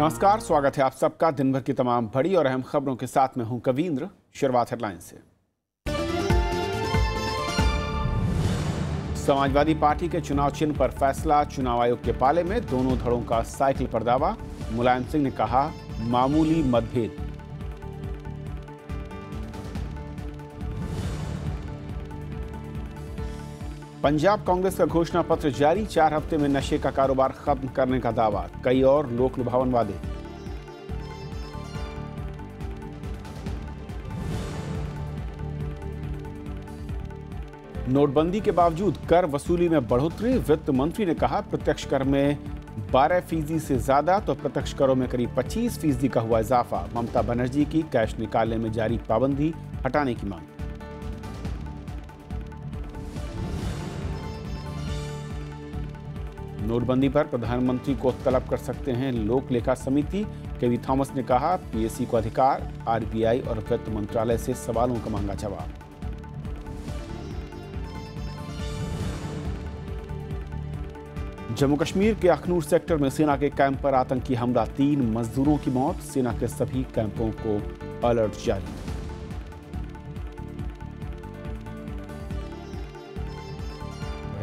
नमस्कार स्वागत है आप सबका दिन भर की तमाम बड़ी और अहम खबरों के साथ में हूं कवींद्र शुरुआत हेडलाइन से समाजवादी पार्टी के चुनाव चिन्ह पर फैसला चुनाव आयोग के पाले में दोनों धड़ों का साइकिल पर दावा मुलायम सिंह ने कहा मामूली मतभेद पंजाब कांग्रेस का घोषणा पत्र जारी चार हफ्ते में नशे का कारोबार खत्म करने का दावा कई और लोक लुभावन वादे नोटबंदी के बावजूद कर वसूली में बढ़ोतरी वित्त मंत्री ने कहा प्रत्यक्ष कर में 12 फीसदी से ज्यादा तो प्रत्यक्ष करों में करीब 25 फीसदी का हुआ इजाफा ममता बनर्जी की कैश निकालने में जारी पाबंदी हटाने की मांग नोटबंदी पर प्रधानमंत्री को तलब कर सकते हैं लोक लेखा समिति केवी थॉमस ने कहा पीएससी को अधिकार आरबीआई और वित्त मंत्रालय से सवालों का मांगा जवाब जम्मू कश्मीर के अखनूर सेक्टर में सेना के कैंप पर आतंकी हमला तीन मजदूरों की मौत सेना के सभी कैंपों को अलर्ट जारी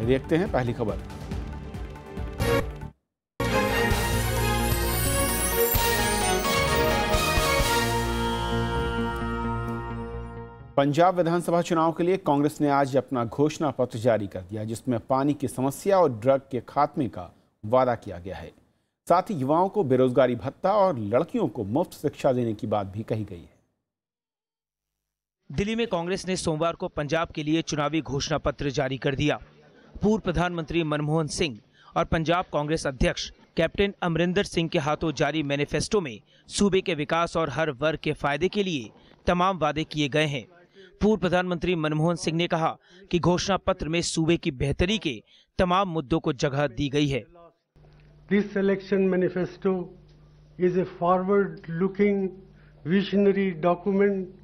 देखते हैं पहली खबर पंजाब विधानसभा चुनाव के लिए कांग्रेस ने आज अपना घोषणा पत्र जारी कर दिया जिसमें पानी की समस्या और ड्रग के खात्मे का वादा किया गया है साथ ही युवाओं को बेरोजगारी भत्ता और लड़कियों को मुफ्त शिक्षा देने की बात भी कही गई है दिल्ली में कांग्रेस ने सोमवार को पंजाब के लिए चुनावी घोषणा पत्र जारी कर दिया पूर्व प्रधानमंत्री मनमोहन सिंह और पंजाब कांग्रेस अध्यक्ष कैप्टन अमरिंदर सिंह के हाथों जारी मैनिफेस्टो में सूबे के विकास और हर वर्ग के फायदे के लिए तमाम वादे किए गए हैं पूर्व प्रधानमंत्री मनमोहन सिंह ने कहा कि घोषणा पत्र में सूबे की बेहतरी के तमाम मुद्दों को जगह दी गई है this election manifesto is a forward looking visionary document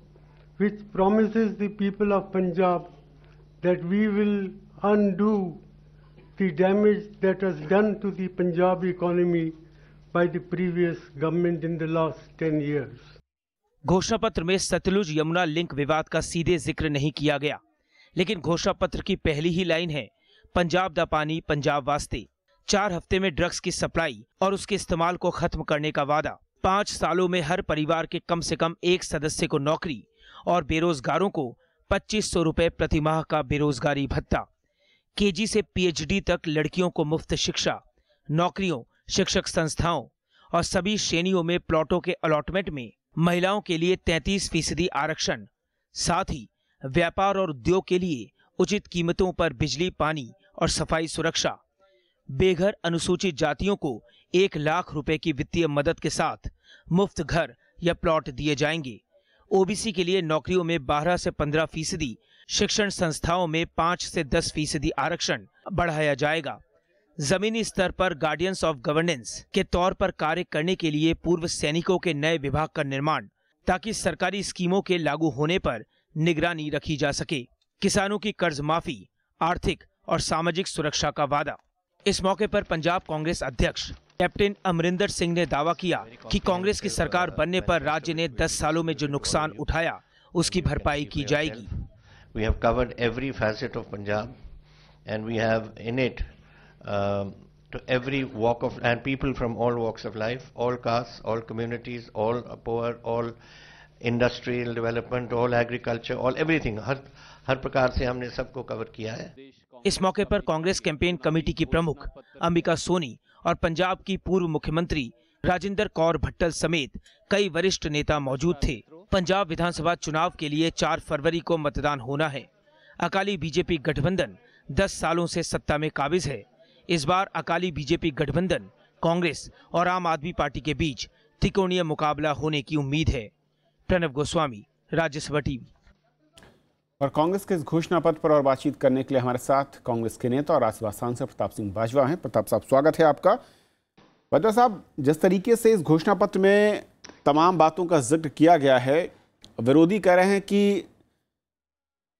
which promise the people of Punjab that we will undo damage that is done to Punjab economy by the previous government in the last ten years घोषणा पत्र में Sutlej Yamuna link विवाद का सीधे जिक्र नहीं किया गया लेकिन घोषणा पत्र की पहली ही लाइन है पंजाब द पानी पंजाब वास्ते चार हफ्ते में ड्रग्स की सप्लाई और उसके इस्तेमाल को खत्म करने का वादा पांच सालों में हर परिवार के कम से कम एक सदस्य को नौकरी और बेरोजगारों को पच्चीस सौ रुपये प्रतिमाह का बेरोजगारी भत्ता केजी से पीएचडी तक लड़कियों को मुफ्त शिक्षा नौकरियों शिक्षक संस्थाओं और सभी श्रेणियों में प्लॉटों के अलॉटमेंट में महिलाओं के लिए 33 फीसदी आरक्षण साथ ही व्यापार और उद्योग के लिए उचित कीमतों पर बिजली पानी और सफाई सुरक्षा बेघर अनुसूचित जातियों को एक लाख रुपए की वित्तीय मदद के साथ मुफ्त घर या प्लॉट दिए जाएंगे ओबीसी के लिए नौकरियों में 12 से 15 फीसदी शिक्षण संस्थाओं में 5 से 10 फीसदी आरक्षण बढ़ाया जाएगा जमीनी स्तर पर गार्डियंस ऑफ गवर्नेंस के तौर पर कार्य करने के लिए पूर्व सैनिकों के नए विभाग का निर्माण ताकि सरकारी स्कीमों के लागू होने पर निगरानी रखी जा सके किसानों की कर्ज माफी आर्थिक और सामाजिक सुरक्षा का वादा इस मौके पर पंजाब कांग्रेस अध्यक्ष कैप्टन अमरिंदर सिंह ने दावा किया कि कांग्रेस की सरकार बनने पर राज्य ने 10 सालों में जो नुकसान उठाया उसकी भरपाई की जाएगी we have covered every facet of Punjab and we have in it um, to every walk of and people from all walks of life, all castes, all communities, all poor, all industrial development all agriculture all everything हर हर प्रकार से हमने सबको cover किया है इस मौके पर कांग्रेस कैंपेन कमेटी की प्रमुख अंबिका सोनी और पंजाब की पूर्व मुख्यमंत्री राजेंद्र कौर भट्टल समेत कई वरिष्ठ नेता मौजूद थे पंजाब विधानसभा चुनाव के लिए 4 फरवरी को मतदान होना है अकाली बीजेपी गठबंधन 10 सालों से सत्ता में काबिज है इस बार अकाली बीजेपी गठबंधन कांग्रेस और आम आदमी पार्टी के बीच त्रिकोणीय मुकाबला होने की उम्मीद है प्रणव गोस्वामी राज्यसभा टीम और कांग्रेस के इस घोषणा पत्र पर और बातचीत करने के लिए हमारे साथ कांग्रेस के नेता और राज्यसभा सांसद प्रताप सिंह बाजवा हैं प्रताप साहब स्वागत है आपका बाजवा साहब जिस तरीके से इस घोषणा पत्र में तमाम बातों का जिक्र किया गया है विरोधी कह रहे हैं कि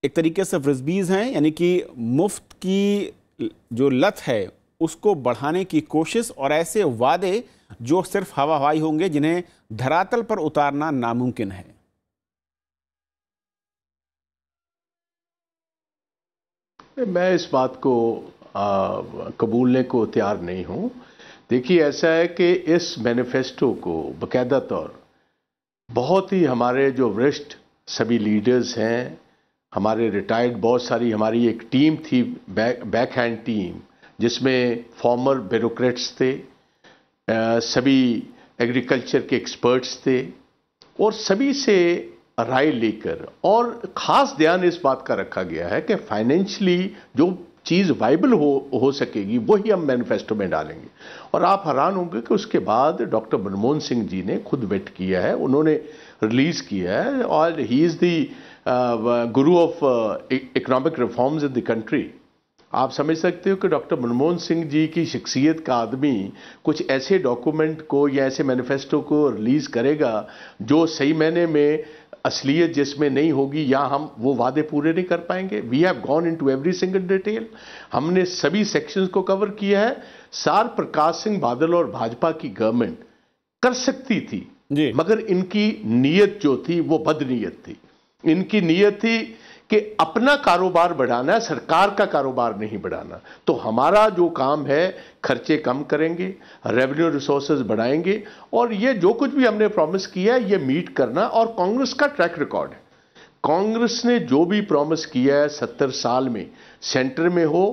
एक तरीके से फ्रिस्बीज हैं यानी कि मुफ्त की जो लत है उसको बढ़ाने की कोशिश और ऐसे वादे जो सिर्फ हवा हवाई होंगे जिन्हें धरातल पर उतारना नामुमकिन है मैं इस बात को कबूलने को तैयार नहीं हूं देखिए ऐसा है कि इस मैनिफेस्टो को बाकायदा तौर बहुत ही हमारे जो वरिष्ठ सभी लीडर्स हैं हमारे रिटायर्ड बहुत सारी हमारी एक टीम थी बैक हैंड टीम जिसमें फॉर्मर ब्यूरोक्रेट्स थे आ, सभी एग्रीकल्चर के एक्सपर्ट्स थे और सभी से राय लेकर और ख़ास ध्यान इस बात का रखा गया है कि फाइनेंशली जो चीज़ वाइबल हो हो सकेगी वही हम मैनिफेस्टो में डालेंगे और आप हैरान होंगे कि उसके बाद डॉक्टर मनमोहन सिंह जी ने खुद वेट किया है उन्होंने रिलीज़ किया है और ही is the guru of economic reforms in the country आप समझ सकते हो कि डॉक्टर मनमोहन सिंह जी की शख्सियत का आदमी कुछ ऐसे डॉक्यूमेंट को या ऐसे मैनिफेस्टो को रिलीज़ करेगा जो सही महीने में असलियत जिसमें नहीं होगी या हम वो वादे पूरे नहीं कर पाएंगे we have gone into every single detail हमने सभी सेक्शंस को कवर किया है सार प्रकाश सिंह बादल और भाजपा की गवर्नमेंट कर सकती थी जी। मगर इनकी नीयत जो थी वो बदनीयत थी इनकी नीयत थी कि अपना कारोबार बढ़ाना है सरकार का कारोबार नहीं बढ़ाना तो हमारा जो काम है खर्चे कम करेंगे रेवेन्यू रिसोर्सेज बढ़ाएंगे और ये जो कुछ भी हमने प्रॉमिस किया है ये मीट करना और कांग्रेस का ट्रैक रिकॉर्ड है कांग्रेस ने जो भी प्रॉमिस किया है सत्तर साल में सेंटर में हो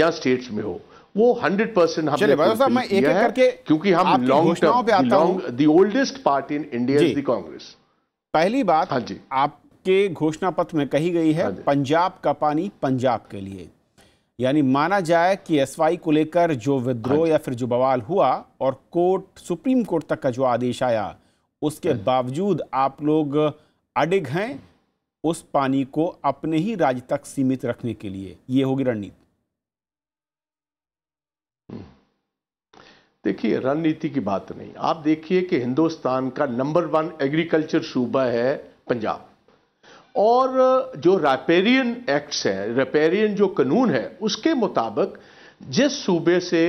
या स्टेट्स में हो वो हंड्रेड परसेंट हम एक करके क्योंकि हम long term long the oldest party in India is Congress पहली बात हाँ जी आप के घोषणा पत्र में कही गई है हाँ पंजाब का पानी पंजाब के लिए यानी माना जाए कि एसवाई को लेकर जो विद्रोह हाँ या फिर जो बवाल हुआ और कोर्ट सुप्रीम कोर्ट तक का जो आदेश आया उसके हाँ बावजूद आप लोग अडिग हैं उस पानी को अपने ही राज्य तक सीमित रखने के लिए ये होगी रणनीति हम्म। देखिए रणनीति की बात नहीं आप देखिए कि हिंदुस्तान का नंबर वन एग्रीकल्चर सूबा है पंजाब और जो रैपेरियन एक्ट्स हैं रेपेरियन जो कानून है उसके मुताबिक जिस सूबे से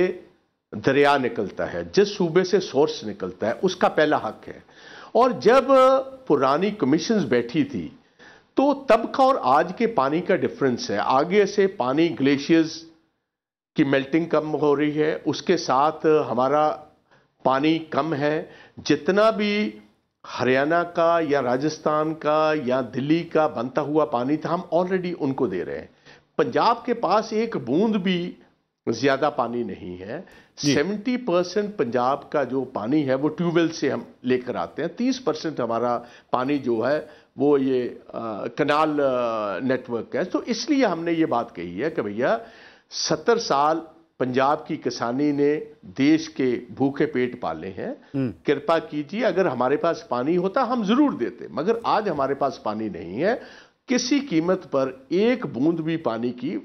दरिया निकलता है जिस सूबे से सोर्स निकलता है उसका पहला हक है और जब पुरानी कमीशन बैठी थी तो तब का और आज के पानी का डिफरेंस है आगे से पानी ग्लेशियर्स की मेल्टिंग कम हो रही है उसके साथ हमारा पानी कम है जितना भी हरियाणा का या राजस्थान का या दिल्ली का बनता हुआ पानी था हम ऑलरेडी उनको दे रहे हैं पंजाब के पास एक बूंद भी ज़्यादा पानी नहीं है सेवेंटी परसेंट पंजाब का जो पानी है वो ट्यूबवेल से हम लेकर आते हैं तीस परसेंट हमारा पानी जो है वो ये आ, कनाल नेटवर्क है तो इसलिए हमने ये बात कही है कि भैया सत्तर साल पंजाब की किसानी ने देश के भूखे पेट पाले हैं हम्म। कृपा कीजिए अगर हमारे पास पानी होता हम जरूर देते मगर आज हमारे पास पानी नहीं है किसी कीमत पर एक बूंद भी पानी की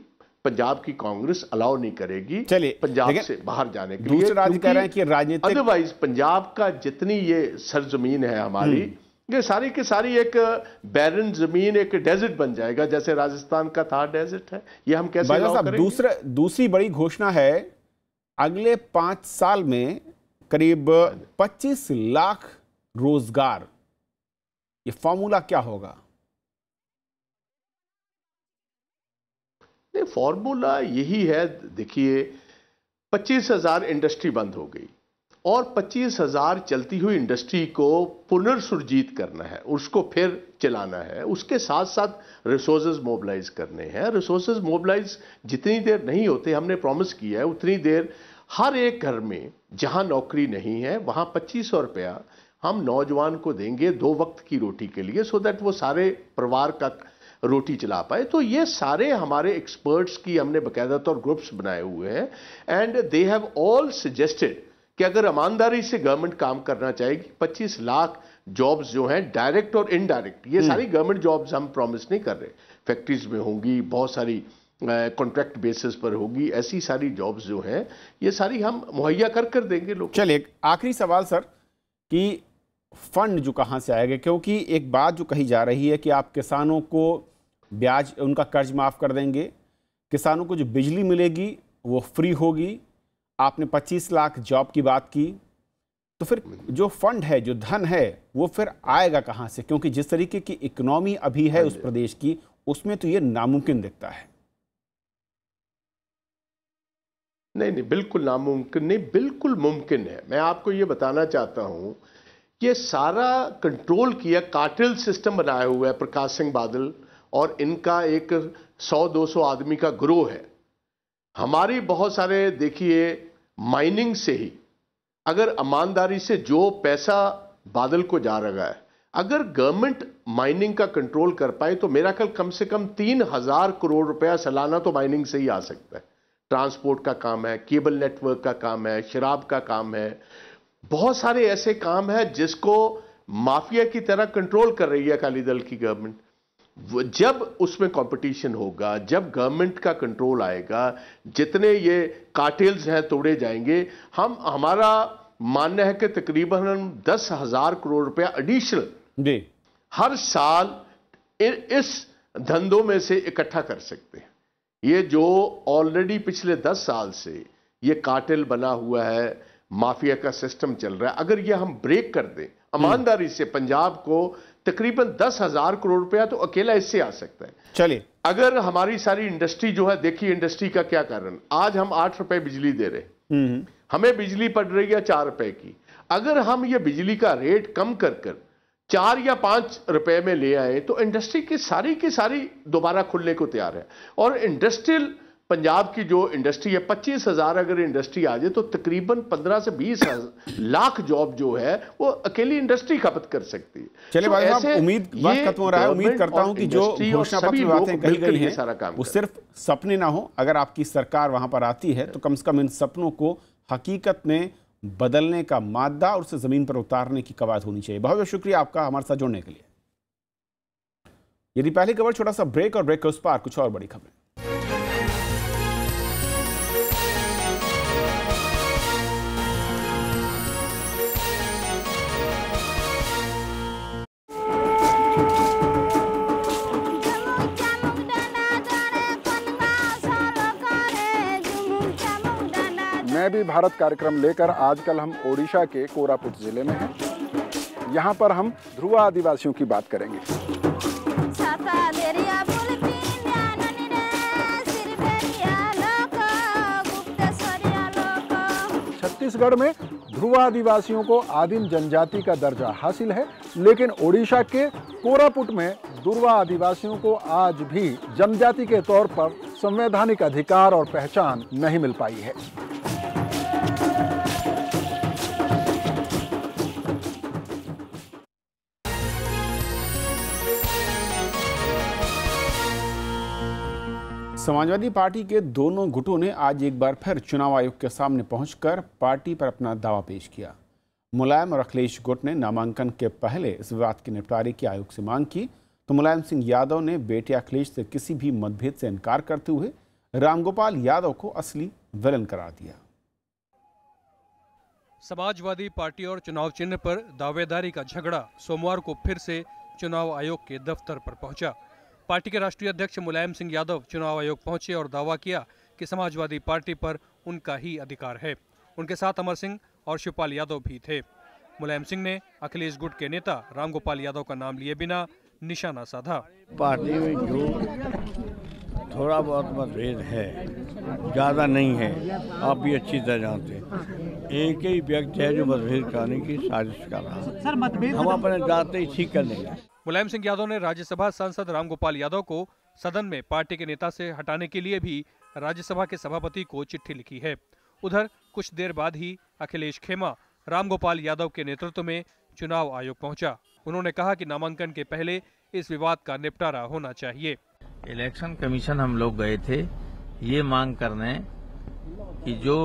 पंजाब की कांग्रेस अलाउ नहीं करेगी चलिए पंजाब से बाहर जाने के लिए कह रहे हैं कि अदरवाइज पंजाब का जितनी ये सरजमीन है हमारी हम्म। ये सारी की सारी एक बैरन जमीन एक डेजर्ट बन जाएगा जैसे राजस्थान का थार डेजर्ट है ये हम कैसे साहब दूसरा दूसरी बड़ी घोषणा है अगले पांच साल में करीब 25 लाख रोजगार ये फॉर्मूला क्या होगा नहीं फॉर्मूला यही है देखिए पच्चीस हजार इंडस्ट्री बंद हो गई और पच्चीस हज़ार चलती हुई इंडस्ट्री को पुनर्सुरजीत करना है उसको फिर चलाना है उसके साथ साथ रिसोर्स मोबलाइज करने हैं रिसोर्स मोबलाइज जितनी देर नहीं होते हमने प्रॉमिस किया है उतनी देर हर एक घर में जहाँ नौकरी नहीं है वहाँ पच्चीस सौ रुपया हम नौजवान को देंगे दो वक्त की रोटी के लिए सो दैट वो सारे परिवार का रोटी चला पाए तो ये सारे हमारे एक्सपर्ट्स की हमने बाकायदा तौर ग्रुप्स बनाए हुए हैं and they have all suggested कि अगर ईमानदारी से गवर्नमेंट काम करना चाहेगी 25 लाख जॉब्स जो हैं डायरेक्ट और इनडायरेक्ट ये हम्म। सारी गवर्नमेंट जॉब्स हम प्रॉमिस नहीं कर रहे फैक्ट्रीज में होंगी बहुत सारी कॉन्ट्रैक्ट बेसिस पर होगी ऐसी सारी जॉब्स जो हैं ये सारी हम मुहैया कर कर देंगे लोग चलिए आखिरी सवाल सर कि फंड जो कहाँ से आएगा क्योंकि एक बात जो कही जा रही है कि आप किसानों को ब्याज उनका कर्ज माफ़ कर देंगे किसानों को जो बिजली मिलेगी वो फ्री होगी आपने 25 लाख जॉब की बात की तो फिर जो फंड है जो धन है वो फिर आएगा कहाँ से क्योंकि जिस तरीके की इकोनॉमी अभी है हाँ उस प्रदेश की उसमें तो ये नामुमकिन दिखता है नहीं नहीं बिल्कुल नामुमकिन नहीं बिल्कुल मुमकिन है मैं आपको ये बताना चाहता हूँ कि सारा कंट्रोल किया काटिल सिस्टम बनाया हुआ है प्रकाश सिंह बादल और इनका एक 100-200 आदमी का ग्रोह है हमारी बहुत सारे देखिए माइनिंग से ही अगर ईमानदारी से जो पैसा बादल को जा रहा है अगर गवर्नमेंट माइनिंग का कंट्रोल कर पाए तो मेरा ख्याल कम से कम तीन हज़ार करोड़ रुपया सालाना तो माइनिंग से ही आ सकता है ट्रांसपोर्ट का काम है केबल नेटवर्क का काम है शराब का काम है बहुत सारे ऐसे काम है जिसको माफिया की तरह कंट्रोल कर रही है अकाली दल की गवर्नमेंट जब उसमें कंपटीशन होगा जब गवर्नमेंट का कंट्रोल आएगा जितने ये कार्टेल्स हैं तोड़े जाएंगे हम हमारा मानना है कि तकरीबन हम दस हज़ार करोड़ रुपया एडिशनल जी हर साल इस धंधों में से इकट्ठा कर सकते हैं ये जो ऑलरेडी पिछले दस साल से ये कार्टेल बना हुआ है माफिया का सिस्टम चल रहा है अगर ये हम ब्रेक कर दें हम्म। ईमानदारी से पंजाब को तकरीबन दस हजार करोड़ रुपया तो अकेला इससे आ सकता है चलिए अगर हमारी सारी इंडस्ट्री जो है देखिए इंडस्ट्री का क्या कारण आज हम आठ रुपए बिजली दे रहे हम्म, हम्म। हमें बिजली पड़ रही है चार रुपए की अगर हम ये बिजली का रेट कम कर कर चार या पांच रुपए में ले आए तो इंडस्ट्री की सारी की सारी दोबारा खुलने को तैयार है और इंडस्ट्रियल पंजाब की जो इंडस्ट्री है पच्चीस हज़ार अगर इंडस्ट्री आ जाए तो तकरीबन पंद्रह से बीस लाख जॉब जो है वो अकेली इंडस्ट्री खपत कर सकती है चले so ऐसे उम्मीद खत्म हो रहा है उम्मीद करता हूं कि जो घोषणा पत्र बातें कही गई हैं सारा काम वो सिर्फ सपने ना हो अगर आपकी सरकार वहां पर आती है तो कम से कम इन सपनों को हकीकत में बदलने का मादा और उसे ज़मीन पर उतारने की कवायद होनी चाहिए बहुत बहुत शुक्रिया आपका हमारे साथ जुड़ने के लिए यदि पहली खबर छोटा सा ब्रेक और ब्रेक के उस पार कुछ और बड़ी खबरें उत्तरी भारत कार्यक्रम लेकर आजकल हम ओडिशा के कोरापुट ज़िले में हैं यहाँ पर हम ध्रुवा आदिवासियों की बात करेंगे छत्तीसगढ़ में ध्रुवा आदिवासियों को आदिम जनजाति का दर्जा हासिल है लेकिन ओडिशा के कोरापुट में दुर्वा आदिवासियों को आज भी जनजाति के तौर पर संवैधानिक अधिकार और पहचान नहीं मिल पाई है समाजवादी पार्टी के दोनों गुटों ने आज एक बार फिर चुनाव आयोग के सामने पहुंचकर पार्टी पर अपना दावा पेश किया मुलायम और अखिलेश गुट ने नामांकन के पहले इस विवाद के निपटारे की आयोग से मांग की तो मुलायम सिंह यादव ने बेटे अखिलेश से किसी भी मतभेद से इनकार करते हुए रामगोपाल यादव को असली विलन करा दिया समाजवादी पार्टी और चुनाव चिन्ह पर दावेदारी का झगड़ा सोमवार को फिर से चुनाव आयोग के दफ्तर पर पहुंचा पार्टी के राष्ट्रीय अध्यक्ष मुलायम सिंह यादव चुनाव आयोग पहुंचे और दावा किया कि समाजवादी पार्टी पर उनका ही अधिकार है उनके साथ अमर सिंह और शिवपाल यादव भी थे मुलायम सिंह ने अखिलेश गुट के नेता रामगोपाल यादव का नाम लिए बिना निशाना साधा पार्टी में जो थोड़ा बहुत मतभेद है ज़्यादा नहीं है आप भी अच्छी तरह जानते हैं एक ही व्यक्ति है जो मतभेद करने की साजिश कर रहा है हम अपने जाते ही ठीक कर लेंगे मुलायम सिंह यादव ने राज्यसभा सांसद रामगोपाल यादव को सदन में पार्टी के नेता से हटाने के लिए भी राज्यसभा के सभापति को चिट्ठी लिखी है उधर कुछ देर बाद ही अखिलेश खेमा रामगोपाल यादव के नेतृत्व में चुनाव आयोग पहुंचा। उन्होंने कहा कि नामांकन के पहले इस विवाद का निपटारा होना चाहिए इलेक्शन कमीशन हम लोग गए थे ये मांग करने की जो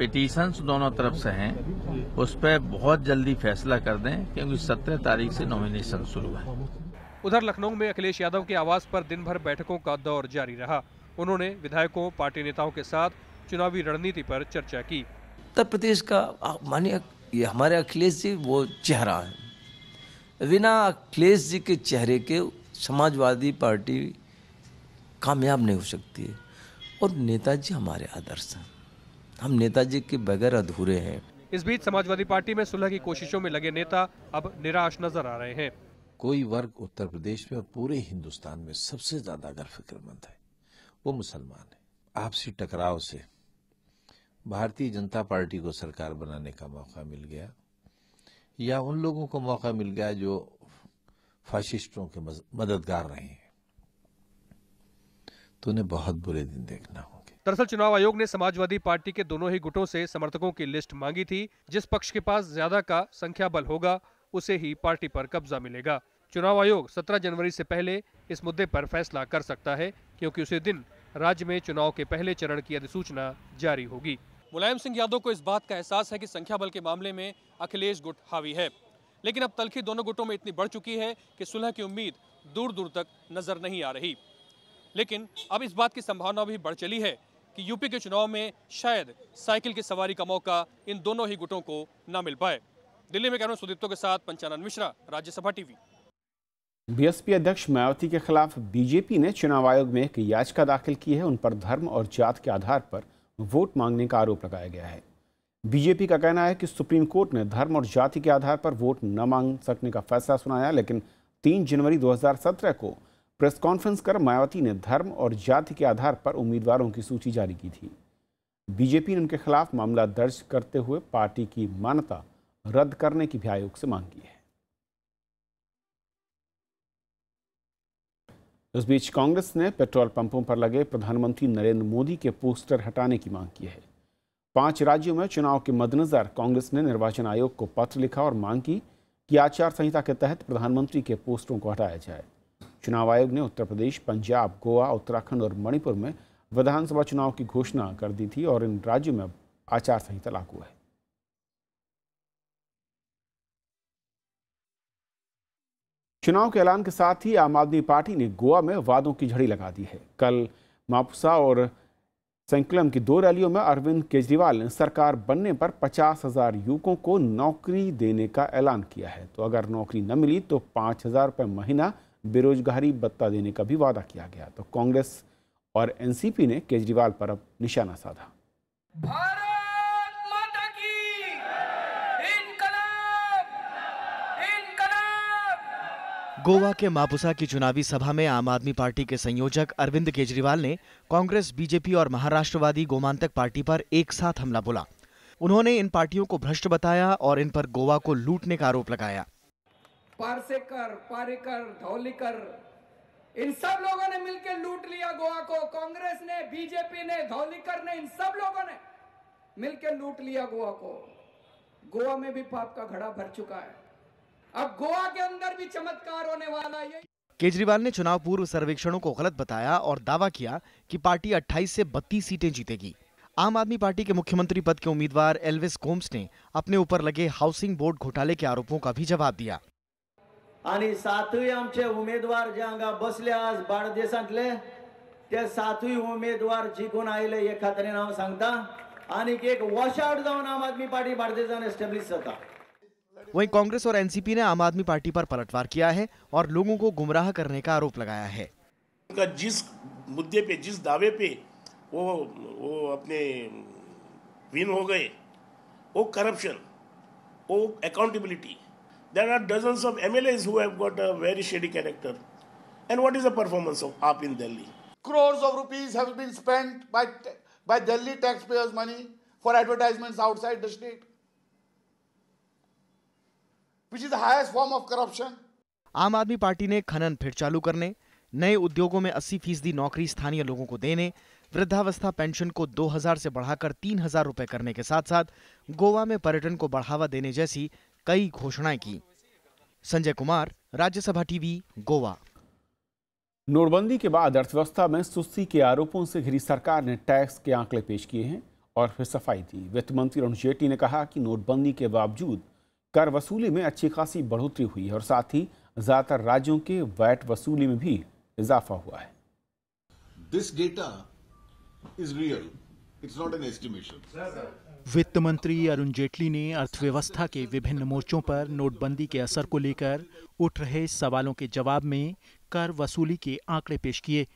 पिटीशंस दोनों तरफ से हैं उस पर बहुत जल्दी फैसला कर दें क्योंकि सत्रह तारीख से नॉमिनेशन शुरू है उधर लखनऊ में अखिलेश यादव के आवास पर दिन भर बैठकों का दौर जारी रहा उन्होंने विधायकों पार्टी नेताओं के साथ चुनावी रणनीति पर चर्चा की उत्तर प्रदेश का मानिए ये हमारे अखिलेश जी वो चेहरा है बिना अखिलेश जी के चेहरे के समाजवादी पार्टी कामयाब नहीं हो सकती है और नेताजी हमारे आदर्श हैं हम नेताजी के बगैर अधूरे हैं इस बीच समाजवादी पार्टी में सुलह की कोशिशों में लगे नेता अब निराश नजर आ रहे हैं कोई वर्ग उत्तर प्रदेश में और पूरे हिंदुस्तान में सबसे ज्यादा अगर फिक्रमंद है वो मुसलमान है आपसी टकराव से भारतीय जनता पार्टी को सरकार बनाने का मौका मिल गया या उन लोगों को मौका मिल गया जो फाशिस्टों के मददगार रहे हैं तो उन्हें बहुत बुरे दिन देखना हो दरअसल चुनाव आयोग ने समाजवादी पार्टी के दोनों ही गुटों से समर्थकों की लिस्ट मांगी थी जिस पक्ष के पास ज्यादा का संख्या बल होगा उसे ही पार्टी पर कब्जा मिलेगा चुनाव आयोग 17 जनवरी से पहले इस मुद्दे पर फैसला कर सकता है क्योंकि उसी दिन राज्य में चुनाव के पहले चरण की अधिसूचना जारी होगी मुलायम सिंह यादव को इस बात का एहसास है कि संख्या बल के मामले में अखिलेश गुट हावी है लेकिन अब तलखी दोनों गुटों में इतनी बढ़ चुकी है कि सुलह की उम्मीद दूर दूर तक नजर नहीं आ रही लेकिन अब इस बात की संभावना भी बढ़ चली है कि यूपी के चुनाव में शायद साइकिल की सवारी का मौका इन दोनों ही गुटों को न मिल पाए दिल्ली में कैमरा सुदीप्तो के साथ पंचानंद मिश्रा राज्यसभा टीवी बीएसपी अध्यक्ष मायावती के खिलाफ बीजेपी ने चुनाव आयोग में एक याचिका दाखिल की है उन पर धर्म और जात के आधार पर वोट मांगने का आरोप लगाया गया है बीजेपी का कहना है कि सुप्रीम कोर्ट ने धर्म और जाति के आधार पर वोट न मांग सकने का फैसला सुनाया लेकिन 3 जनवरी 2017 को प्रेस कॉन्फ्रेंस कर मायावती ने धर्म और जाति के आधार पर उम्मीदवारों की सूची जारी की थी बीजेपी ने उनके खिलाफ मामला दर्ज करते हुए पार्टी की मान्यता रद्द करने की भी आयोग से मांग की है इस बीच कांग्रेस ने पेट्रोल पंपों पर लगे प्रधानमंत्री नरेंद्र मोदी के पोस्टर हटाने की मांग की है पांच राज्यों में चुनाव के मद्देनजर कांग्रेस ने निर्वाचन आयोग को पत्र लिखा और मांग की कि आचार संहिता के तहत प्रधानमंत्री के पोस्टरों को हटाया जाए चुनाव आयोग ने उत्तर प्रदेश पंजाब गोवा उत्तराखंड और मणिपुर में विधानसभा चुनाव की घोषणा कर दी थी और इन राज्यों में आचार संहिता लागू है चुनाव के ऐलान के साथ ही आम आदमी पार्टी ने गोवा में वादों की झड़ी लगा दी है कल मापुसा और संकलम की दो रैलियों में अरविंद केजरीवाल ने सरकार बनने पर पचास हजार युवकों को नौकरी देने का ऐलान किया है तो अगर नौकरी न मिली तो पांच हजार रुपये महीना बेरोजगारी भत्ता देने का भी वादा किया गया तो कांग्रेस और एनसीपी ने केजरीवाल पर अब निशाना साधा गोवा के मापुसा की चुनावी सभा में आम आदमी पार्टी के संयोजक अरविंद केजरीवाल ने कांग्रेस बीजेपी और महाराष्ट्रवादी गोमांतक पार्टी पर एक साथ हमला बोला उन्होंने इन पार्टियों को भ्रष्ट बताया और इन पर गोवा को लूटने का आरोप लगाया पारसेकर पारिकर धौलीकर इन सब लोगों ने मिलकर लूट लिया गोवा को कांग्रेस ने बीजेपी ने धौलीकर ने इन सब लोगों ने मिलकर लूट लिया गोवा को गोवा में भी पाप का घड़ा भर चुका है अब गोवा के अंदर भी चमत्कार होने वाला ये केजरीवाल ने चुनाव पूर्व सर्वेक्षणों को गलत बताया और दावा किया कि पार्टी 28 से 32 सीटें जीतेगी आम आदमी पार्टी के मुख्यमंत्री पद के उम्मीदवार एल्विस कोम्स ने अपने ऊपर लगे हाउसिंग बोर्ड घोटाले के आरोपों का भी जवाब दिया आणि सातूय आमचे उमेदवार जे हांगा बसले आज बार्देसांतले ते सातूय उमेदवार जिखून आयले हे खात्रीन हांव सांगता आनी एक वॉश आउट जावन आम आदमी पार्टी बार्देसान एस्टेब्लिश जाता वहीं कांग्रेस और एनसीपी ने आम आदमी पार्टी पर पलटवार किया है और लोगों को गुमराह करने का आरोप लगाया है उनका जिस मुद्दे पे जिस दावे पे वो वो अपने विन हो गए वो करप्शन वो accountability There are dozens of MLAs who have got a very shady character. And what is the performance of AAP in Delhi? Crores of rupees have been spent by, by Delhi taxpayers' money for advertisements outside the state, which is the highest form of corruption. आम आदमी party ने खनन फिर चालू करने नए उद्योगों में 80 फीसदी नौकरी स्थानीय लोगों को देने वृद्धावस्था पेंशन को 2000 से बढ़ाकर 3000 रुपए करने के साथ साथ गोवा में पर्यटन को बढ़ावा देने जैसी कई घोषणाएं की संजय कुमार राज्यसभा टीवी गोवा नोटबंदी के बाद अर्थव्यवस्था में सुस्ती के आरोपों से घिरी सरकार ने टैक्स के आंकड़े पेश किए हैं और फिर सफाई दी वित्त मंत्री अरुण जेटली ने कहा कि नोटबंदी के बावजूद कर वसूली में अच्छी खासी बढ़ोतरी हुई है और साथ ही ज़्यादातर राज्यों के वैट वसूली में भी इजाफा हुआ है this data is real it's not an estimation वित्त मंत्री अरुण जेटली ने अर्थव्यवस्था के विभिन्न मोर्चों पर नोटबंदी के असर को लेकर उठ रहे सवालों के जवाब में कर वसूली के आंकड़े पेश किए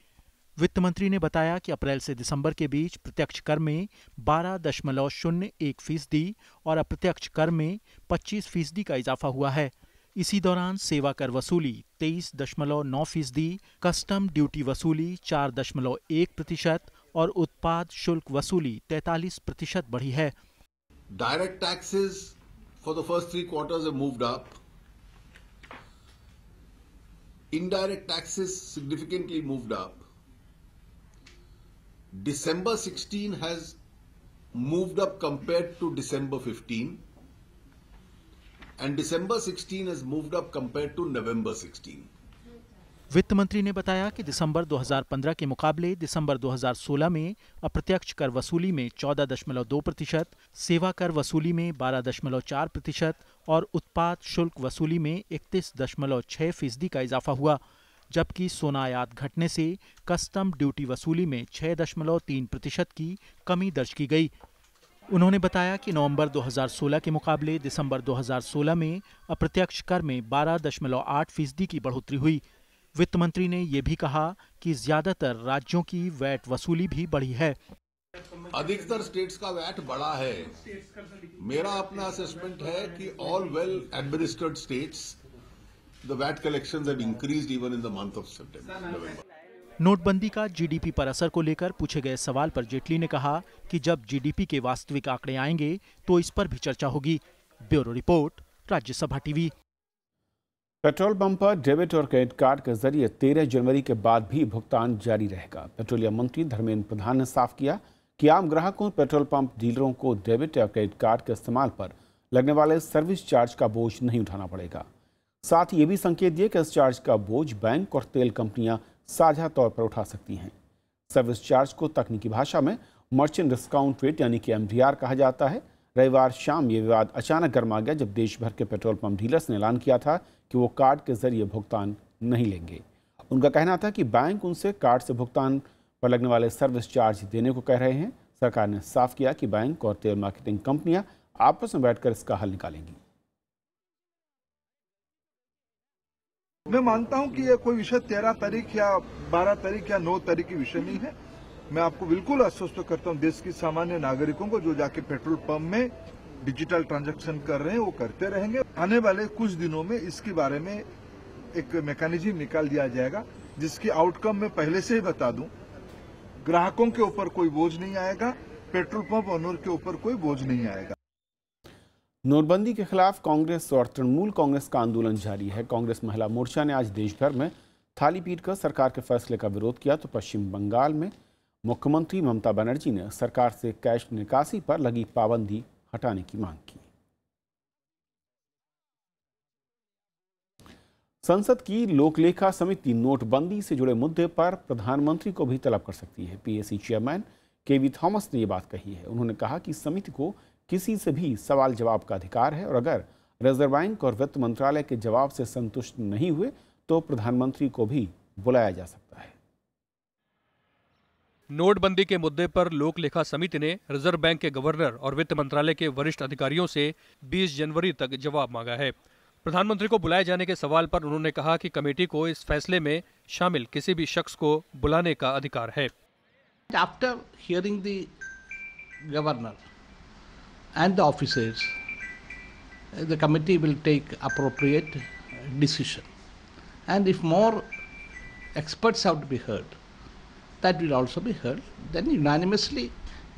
वित्त मंत्री ने बताया कि अप्रैल से दिसंबर के बीच प्रत्यक्ष कर में बारह दशमलव शून्य एक फीसदी और अप्रत्यक्ष कर में पच्चीस फीसदी का इजाफा हुआ है इसी दौरान सेवा कर वसूली तेईस दशमलव नौ फीसदी कस्टम ड्यूटी वसूली चार दशमलव एक प्रतिशत और उत्पाद शुल्क वसूली 43 प्रतिशत बढ़ी है direct taxes for the first three quarters moved up indirect taxes significantly moved up December 16 has moved up compared to December 15 and December 16 has moved up compared to November 16 वित्त मंत्री ने बताया कि दिसंबर 2015 के मुकाबले दिसंबर 2016 में अप्रत्यक्ष कर वसूली में 14.2 प्रतिशत सेवा कर वसूली में 12.4 प्रतिशत और उत्पाद शुल्क वसूली में 31.6 फीसदी का इजाफा हुआ जबकि सोना आयात घटने से कस्टम ड्यूटी वसूली में 6.3 प्रतिशत की कमी दर्ज की गई उन्होंने बताया कि नवंबर 2016 के मुकाबले दिसंबर 2016 में अप्रत्यक्ष कर में 12.8 फीसदी की बढ़ोतरी हुई वित्त मंत्री ने ये भी कहा कि ज्यादातर राज्यों की वैट वसूली भी बढ़ी है अधिकतर स्टेट्स का वैट बढ़ा है मेरा अपना असेसमेंट है कि all well administered states the VAT collection increase even in the month of September September, नोटबंदी का जीडीपी पर असर को लेकर पूछे गए सवाल पर जेटली ने कहा कि जब जीडीपी के वास्तविक आंकड़े आएंगे तो इस पर भी चर्चा होगी bureau report Rajya Sabha TV petrol pump पर डेबिट और क्रेडिट कार्ड के जरिए तेरह जनवरी के बाद भी भुगतान जारी रहेगा पेट्रोलियम मंत्री धर्मेंद्र प्रधान ने साफ किया कि आम ग्राहकों पेट्रोल पंप डीलरों को डेबिट या क्रेडिट कार्ड के इस्तेमाल पर लगने वाले सर्विस चार्ज का बोझ नहीं उठाना पड़ेगा साथ ही ये भी संकेत दिए कि इस चार्ज का बोझ बैंक और तेल कंपनियां साझा तौर पर उठा सकती हैं सर्विस चार्ज को तकनीकी भाषा में मर्चेंट डिस्काउंट रेट यानी कि एम कहा जाता है रविवार शाम ये विवाद अचानक गर्मा गया जब देश भर के पेट्रोल पंप डीलर्स ने ऐलान किया था कि वो कार्ड के जरिए भुगतान नहीं लेंगे उनका कहना था कि बैंक उनसे कार्ड से भुगतान पर लगने वाले सर्विस चार्ज देने को कह रहे हैं सरकार ने साफ किया कि बैंक और तेल मार्केटिंग कंपनियां आपस में बैठकर इसका हल निकालेंगी मैं मानता हूं कि यह कोई विषय तेरह तारीख या बारह तारीख या नौ तारीख की विषय नहीं है मैं आपको बिल्कुल आश्वस्त करता हूँ देश की सामान्य नागरिकों को जो जाके पेट्रोल पंप में डिजिटल ट्रांजैक्शन कर रहे हैं वो करते रहेंगे आने वाले कुछ दिनों में इसके बारे में एक मैकेनिज्म निकाल दिया जाएगा जिसकी आउटकम मैं पहले से ही बता दूं ग्राहकों के ऊपर कोई बोझ नहीं आएगा पेट्रोल पंप ऑनर के ऊपर कोई बोझ नहीं आएगा नोटबंदी के खिलाफ कांग्रेस और तृणमूल कांग्रेस का आंदोलन जारी है कांग्रेस महिला मोर्चा ने आज देश भर में थाली पीट कर सरकार के फैसले का विरोध किया तो पश्चिम बंगाल में मुख्यमंत्री ममता बनर्जी ने सरकार से कैश निकासी पर लगी पाबंदी हटाने की मांग की संसद की लोकलेखा समिति नोटबंदी से जुड़े मुद्दे पर प्रधानमंत्री को भी तलब कर सकती है PAC chairman K V Thomas ने यह बात कही है उन्होंने कहा कि समिति को किसी से भी सवाल जवाब का अधिकार है और अगर रिजर्व बैंक और वित्त मंत्रालय के जवाब से संतुष्ट नहीं हुए तो प्रधानमंत्री को भी बुलाया जा सकता है नोटबंदी के मुद्दे पर लोक लेखा समिति ने रिजर्व बैंक के गवर्नर और वित्त मंत्रालय के वरिष्ठ अधिकारियों से 20 जनवरी तक जवाब मांगा है प्रधानमंत्री को बुलाए जाने के सवाल पर उन्होंने कहा कि कमेटी को इस फैसले में शामिल किसी भी शख्स को बुलाने का अधिकार है After hearing the governor and that will also be heard. Then unanimously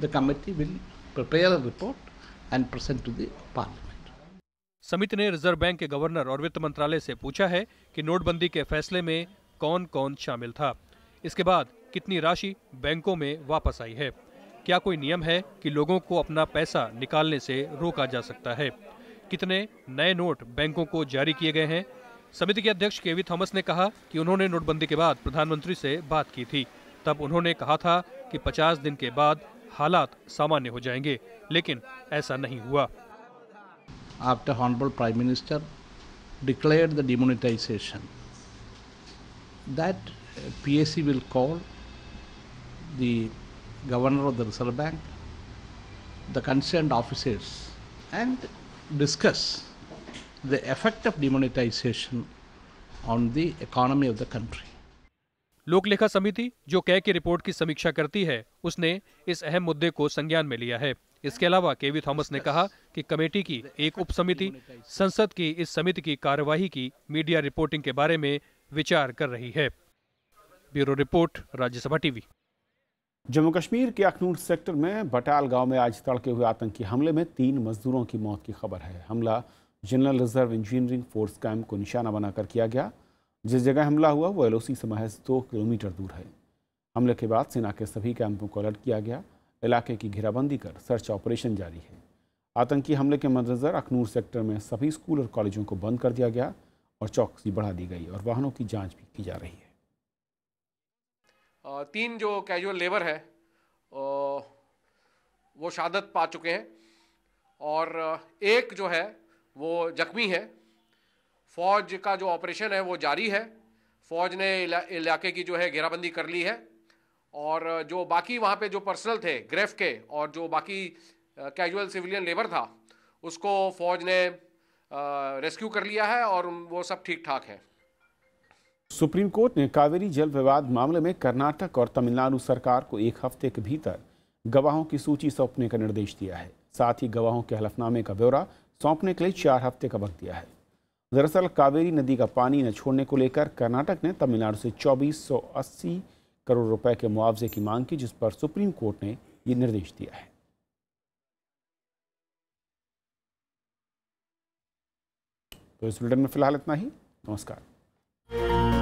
the committee will prepare a report and present to the parliament. समिति ने रिजर्व बैंक के गवर्नर और वित्त मंत्रालय से पूछा है कि नोटबंदी के फैसले में कौन कौन शामिल था इसके बाद कितनी राशि बैंकों में वापस आई है क्या कोई नियम है कि लोगों को अपना पैसा निकालने से रोका जा सकता है कितने नए नोट बैंकों को जारी किए गए हैं समिति के अध्यक्ष केवी थॉमस ने कहा कि उन्होंने नोटबंदी के बाद प्रधानमंत्री से बात की थी तब उन्होंने कहा था कि 50 दिन के बाद हालात सामान्य हो जाएंगे लेकिन ऐसा नहीं हुआ after honourable prime minister declare the demonetisation that PAC will call the governor of the Reserve Bank the concern officers and discuss the effect of demonetisation on the economy of the country लोकलेखा समिति जो कै की report की समीक्षा करती है उसने इस अहम मुद्दे को संज्ञान में लिया है इसके अलावा केवी थॉमस ने कहा कि कमेटी की एक उप समिति संसद की इस समिति की कार्यवाही की मीडिया रिपोर्टिंग के बारे में विचार कर रही है bureau report Rajya Sabha TV Jammu Kashmir के अखनूर सेक्टर में बटाल गांव में आज तड़के हुए आतंकी हमले में तीन मजदूरों की मौत की खबर है हमला general reserve engineering force camp को निशाना बनाकर किया गया जिस जगह हमला हुआ वो एलओसी से महज दो किलोमीटर दूर है हमले के बाद सेना के सभी कैंपों को अलर्ट किया गया इलाके की घेराबंदी कर सर्च ऑपरेशन जारी है आतंकी हमले के मद्देनजर अखनूर सेक्टर में सभी स्कूल और कॉलेजों को बंद कर दिया गया और चौकसी बढ़ा दी गई और वाहनों की जाँच भी की जा रही है तीन जो कैजुअल लेबर है वो शहादत पा चुके हैं और एक जो है वो जख्मी है फौज का जो ऑपरेशन है वो जारी है फौज ने इलाके की जो है घेराबंदी कर ली है और जो बाकी वहाँ पे जो पर्सनल थे ग्रेफ के और जो बाकी कैजुअल सिविलियन लेबर था उसको फौज ने रेस्क्यू कर लिया है और वो सब ठीक ठाक है सुप्रीम कोर्ट ने कावेरी जल विवाद मामले में कर्नाटक और तमिलनाडु सरकार को एक हफ्ते के भीतर गवाहों की सूची सौंपने का निर्देश दिया है साथ ही गवाहों के हलफनामे का ब्यौरा सौंपने के लिए चार हफ्ते का वक्त दिया है दरअसल कावेरी नदी का पानी न छोड़ने को लेकर कर्नाटक ने तमिलनाडु से 2480 करोड़ रुपए के मुआवजे की मांग की जिस पर सुप्रीम कोर्ट ने ये निर्देश दिया है तो इस बुलेटिन में फिलहाल इतना ही नमस्कार